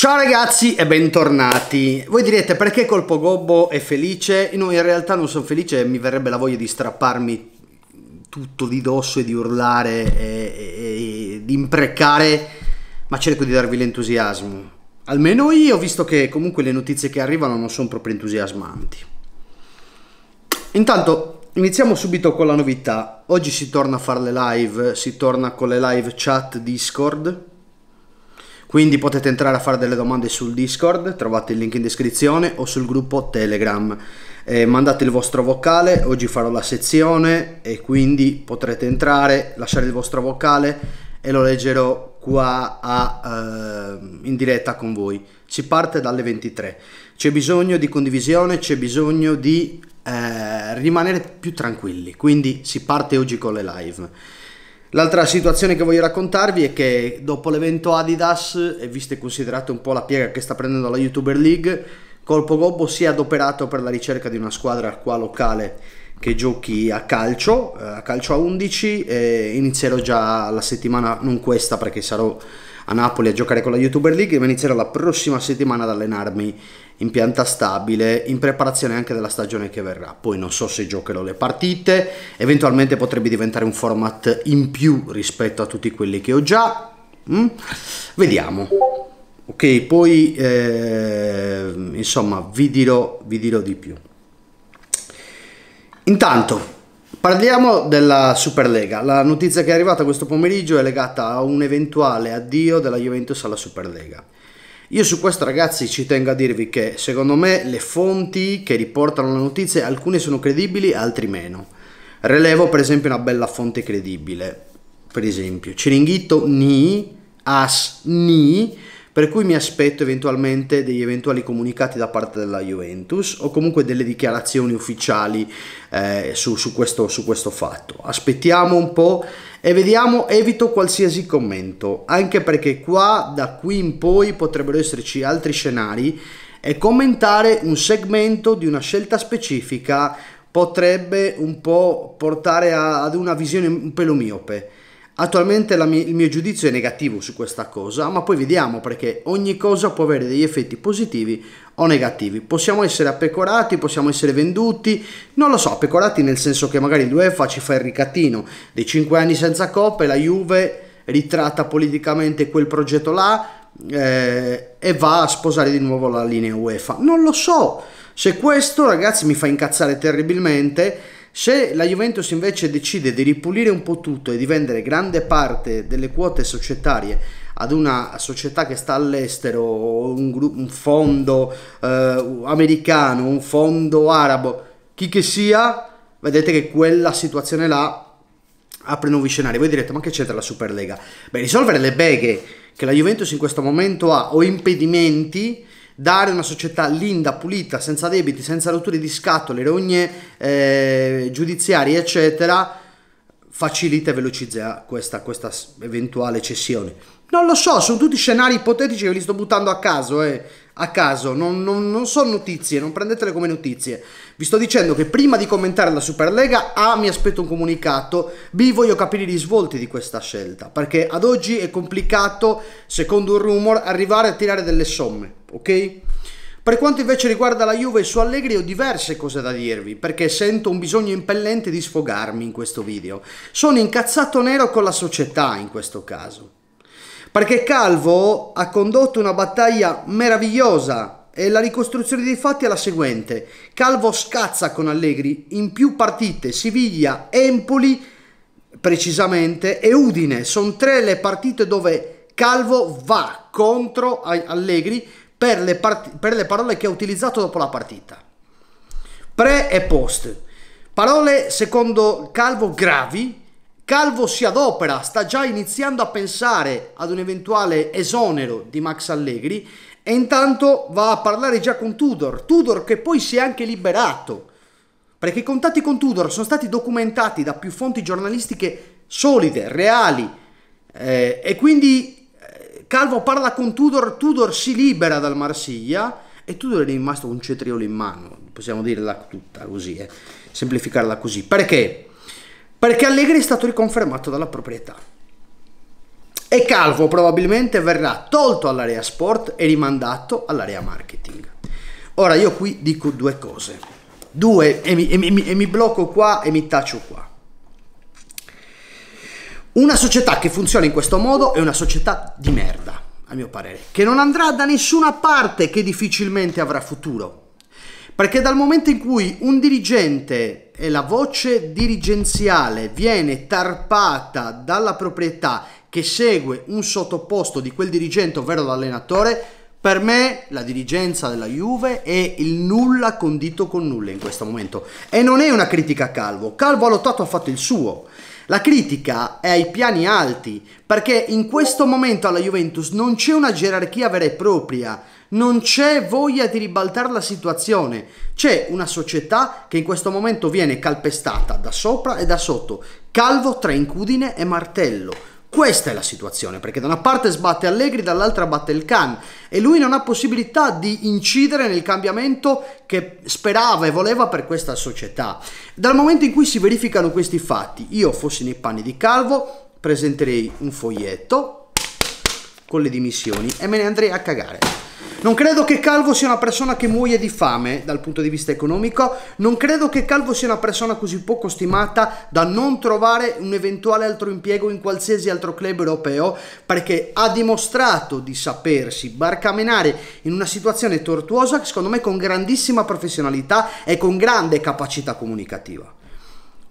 Ciao ragazzi e bentornati. Voi direte perché Colpo Gobbo è felice? No, in realtà non sono felice, mi verrebbe la voglia di strapparmi tutto di dosso e di urlare e, e, e di imprecare, ma cerco di darvi l'entusiasmo. Almeno io, visto che comunque le notizie che arrivano non sono proprio entusiasmanti. Intanto iniziamo subito con la novità. Oggi si torna a fare le live, si torna con le live chat Discord quindi potete entrare a fare delle domande sul Discord, trovate il link in descrizione o sul gruppo Telegram. Eh, mandate il vostro vocale, oggi farò la sezione e quindi potrete entrare, lasciare il vostro vocale e lo leggerò qua a, uh, in diretta con voi. Si parte dalle 23. C'è bisogno di condivisione, c'è bisogno di uh, rimanere più tranquilli, quindi si parte oggi con le live. L'altra situazione che voglio raccontarvi è che dopo l'evento Adidas, e visto e considerate un po' la piega che sta prendendo la YouTuber League, Colpo Gobbo si è adoperato per la ricerca di una squadra qua locale che giochi a calcio, eh, a calcio a 11 e inizierò già la settimana, non questa perché sarò a Napoli a giocare con la YouTuber League, ma inizierò la prossima settimana ad allenarmi in pianta stabile in preparazione anche della stagione che verrà. Poi non so se giocherò le partite, eventualmente potrebbe diventare un format in più rispetto a tutti quelli che ho già. Mm? Vediamo. Ok, poi eh, insomma vi dirò, vi dirò di più. Intanto Parliamo della Superlega. La notizia che è arrivata questo pomeriggio è legata a un eventuale addio della Juventus alla Superlega. Io su questo ragazzi ci tengo a dirvi che secondo me le fonti che riportano le notizie alcune sono credibili, altre meno. Relevo per esempio una bella fonte credibile. Per esempio, Ciringhito ni, As ni, per cui mi aspetto eventualmente degli eventuali comunicati da parte della Juventus o comunque delle dichiarazioni ufficiali eh, su, su, questo, su questo fatto. Aspettiamo un po' e vediamo, evito qualsiasi commento, anche perché qua da qui in poi potrebbero esserci altri scenari e commentare un segmento di una scelta specifica potrebbe un po' portare a, ad una visione un pelo miope Attualmente mi- il mio giudizio è negativo su questa cosa, ma poi vediamo perché ogni cosa può avere degli effetti positivi o negativi. Possiamo essere appecorati, possiamo essere venduti, non lo so, appecorati nel senso che magari l'UEFA ci fa il ricattino dei 5 anni senza coppe, la Juve ritratta politicamente quel progetto là eh, e va a sposare di nuovo la linea UEFA. Non lo so, se questo ragazzi mi fa incazzare terribilmente se la Juventus invece decide di ripulire un po' tutto e di vendere grande parte delle quote societarie ad una società che sta all'estero, un, un fondo eh, americano, un fondo arabo, chi che sia, vedete che quella situazione là apre nuovi scenari. Voi direte, ma che c'entra la Superlega? Beh, risolvere le beghe che la Juventus in questo momento ha o impedimenti dare una società linda, pulita, senza debiti, senza rotture di scatole, rogne eh, giudiziarie, eccetera, facilita e velocizza questa, questa, eventuale cessione. Non lo so, sono tutti scenari ipotetici che li sto buttando a caso, eh, a caso, non, non, non sono notizie, non prendetele come notizie. Vi sto dicendo che prima di commentare la Superlega A mi aspetto un comunicato, B voglio capire i risvolti di questa scelta, perché ad oggi è complicato, secondo un rumor, arrivare a tirare delle somme ok? Per quanto invece riguarda la Juve su Allegri ho diverse cose da dirvi, perché sento un bisogno impellente di sfogarmi in questo video. Sono incazzato nero con la società in questo caso. Perché Calvo ha condotto una battaglia meravigliosa e la ricostruzione dei fatti è la seguente. Calvo scazza con Allegri in più partite, Siviglia, Empoli precisamente e Udine. Sono tre le partite dove Calvo va contro Allegri per le, part- per le parole che ha utilizzato dopo la partita. Pre e post. Parole secondo Calvo gravi. Calvo si adopera, sta già iniziando a pensare ad un eventuale esonero di Max Allegri e intanto va a parlare già con Tudor. Tudor che poi si è anche liberato perché i contatti con Tudor sono stati documentati da più fonti giornalistiche solide, reali eh, e quindi Calvo parla con Tudor, Tudor si libera dal Marsiglia e Tudor è rimasto con un cetriolo in mano, possiamo dirla tutta così, eh. semplificarla così. Perché? Perché Allegri è stato riconfermato dalla proprietà. E Calvo probabilmente verrà tolto all'area sport e rimandato all'area marketing. Ora io qui dico due cose. Due, e mi, e mi, e mi blocco qua e mi taccio qua. Una società che funziona in questo modo è una società di merda, a mio parere, che non andrà da nessuna parte che difficilmente avrà futuro. Perché dal momento in cui un dirigente e la voce dirigenziale viene tarpata dalla proprietà che segue un sottoposto di quel dirigente, ovvero l'allenatore, per me la dirigenza della Juve è il nulla condito con nulla in questo momento. E non è una critica a Calvo. Calvo ha lottato, ha fatto il suo. La critica è ai piani alti, perché in questo momento alla Juventus non c'è una gerarchia vera e propria, non c'è voglia di ribaltare la situazione, c'è una società che in questo momento viene calpestata da sopra e da sotto, calvo tra incudine e martello. Questa è la situazione, perché da una parte sbatte Allegri, dall'altra batte il Khan e lui non ha possibilità di incidere nel cambiamento che sperava e voleva per questa società. Dal momento in cui si verificano questi fatti, io fossi nei panni di Calvo, presenterei un foglietto con le dimissioni e me ne andrei a cagare. Non credo che Calvo sia una persona che muoia di fame dal punto di vista economico, non credo che Calvo sia una persona così poco stimata da non trovare un eventuale altro impiego in qualsiasi altro club europeo, perché ha dimostrato di sapersi barcamenare in una situazione tortuosa, secondo me con grandissima professionalità e con grande capacità comunicativa.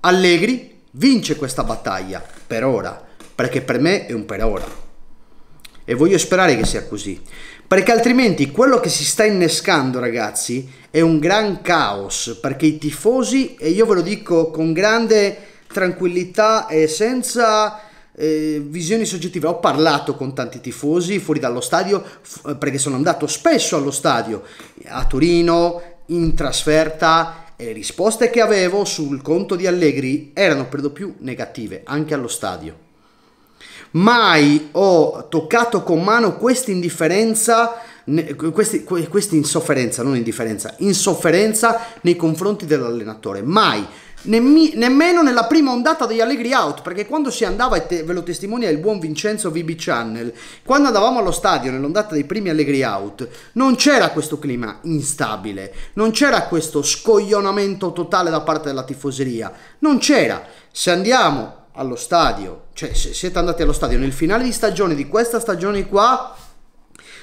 Allegri vince questa battaglia, per ora, perché per me è un per ora. E voglio sperare che sia così. Perché altrimenti quello che si sta innescando, ragazzi, è un gran caos. Perché i tifosi, e io ve lo dico con grande tranquillità e senza eh, visioni soggettive, ho parlato con tanti tifosi fuori dallo stadio, f- eh, perché sono andato spesso allo stadio, a Torino, in trasferta, e le risposte che avevo sul conto di Allegri erano per lo più negative, anche allo stadio. Mai ho toccato con mano questa indifferenza, questa insofferenza, non indifferenza, insofferenza nei confronti dell'allenatore. Mai. Nemmi, nemmeno nella prima ondata degli Allegri Out, perché quando si andava, e te, ve lo testimonia il buon Vincenzo VB Channel, quando andavamo allo stadio nell'ondata dei primi Allegri Out, non c'era questo clima instabile, non c'era questo scoglionamento totale da parte della tifoseria, non c'era. Se andiamo allo stadio, cioè se siete andati allo stadio nel finale di stagione di questa stagione qua,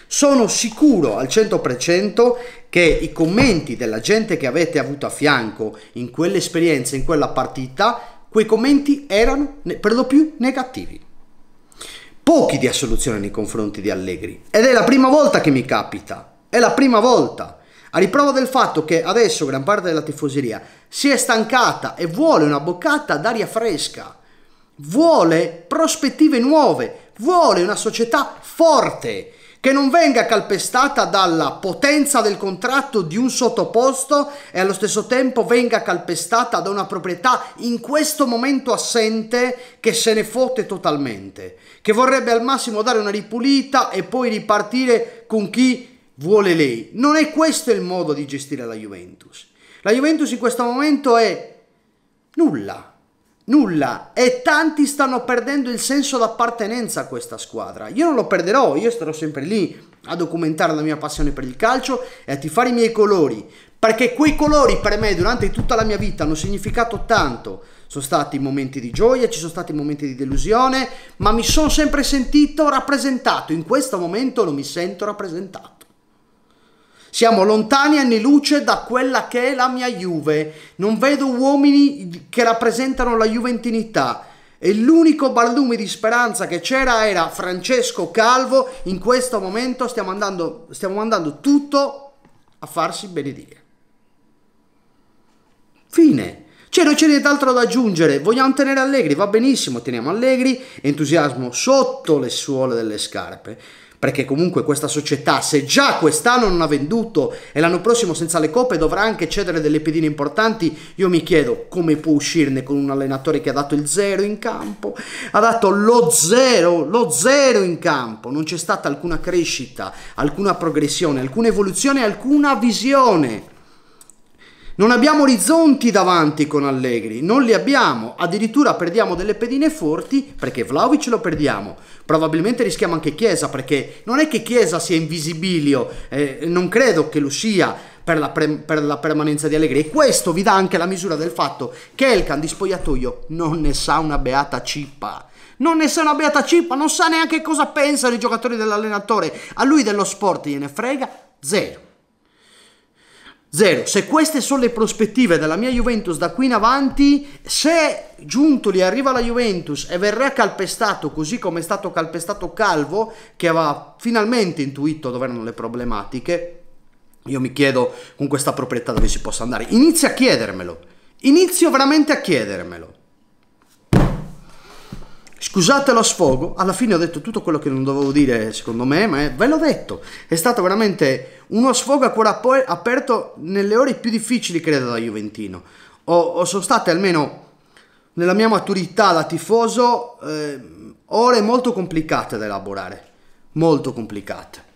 sono sicuro al 100% che i commenti della gente che avete avuto a fianco in quell'esperienza, in quella partita, quei commenti erano per lo più negativi. Pochi di assoluzione nei confronti di Allegri. Ed è la prima volta che mi capita. È la prima volta. A riprova del fatto che adesso gran parte della tifoseria si è stancata e vuole una boccata d'aria fresca vuole prospettive nuove, vuole una società forte che non venga calpestata dalla potenza del contratto di un sottoposto e allo stesso tempo venga calpestata da una proprietà in questo momento assente che se ne fotte totalmente, che vorrebbe al massimo dare una ripulita e poi ripartire con chi vuole lei. Non è questo il modo di gestire la Juventus. La Juventus in questo momento è nulla Nulla e tanti stanno perdendo il senso d'appartenenza a questa squadra. Io non lo perderò, io starò sempre lì a documentare la mia passione per il calcio e a tifare i miei colori, perché quei colori per me durante tutta la mia vita hanno significato tanto. Sono stati momenti di gioia, ci sono stati momenti di delusione, ma mi sono sempre sentito rappresentato. In questo momento non mi sento rappresentato. Siamo lontani anni luce da quella che è la mia Juve. Non vedo uomini che rappresentano la juventinità. E l'unico barlume di speranza che c'era era Francesco Calvo. In questo momento stiamo, andando, stiamo mandando tutto a farsi benedire. Fine. Cioè non c'è nient'altro da aggiungere, vogliamo tenere Allegri, va benissimo, teniamo Allegri, entusiasmo sotto le suole delle scarpe perché comunque questa società, se già quest'anno non ha venduto e l'anno prossimo senza le coppe dovrà anche cedere delle pedine importanti, io mi chiedo come può uscirne con un allenatore che ha dato il zero in campo, ha dato lo zero, lo zero in campo, non c'è stata alcuna crescita, alcuna progressione, alcuna evoluzione, alcuna visione. Non abbiamo orizzonti davanti con Allegri, non li abbiamo, addirittura perdiamo delle pedine forti perché Vlaovic lo perdiamo, probabilmente rischiamo anche Chiesa perché non è che Chiesa sia invisibilio, eh, non credo che lo sia per la, pre- per la permanenza di Allegri e questo vi dà anche la misura del fatto che Elkan di spogliatoio non ne sa una beata cippa non ne sa una beata cippa, non sa neanche cosa pensano i giocatori dell'allenatore. A lui dello sport gliene frega zero. Zero. Se queste sono le prospettive della mia Juventus da qui in avanti, se Giuntoli arriva la Juventus e verrà calpestato così come è stato calpestato Calvo, che aveva finalmente intuito dove erano le problematiche, io mi chiedo con questa proprietà dove si possa andare. Inizio a chiedermelo. Inizio veramente a chiedermelo. Scusate lo sfogo, alla fine ho detto tutto quello che non dovevo dire secondo me, ma è, ve l'ho detto, è stato veramente uno sfogo a cuore aperto nelle ore più difficili credo da Juventino. O, o sono state almeno nella mia maturità da tifoso eh, ore molto complicate da elaborare, molto complicate.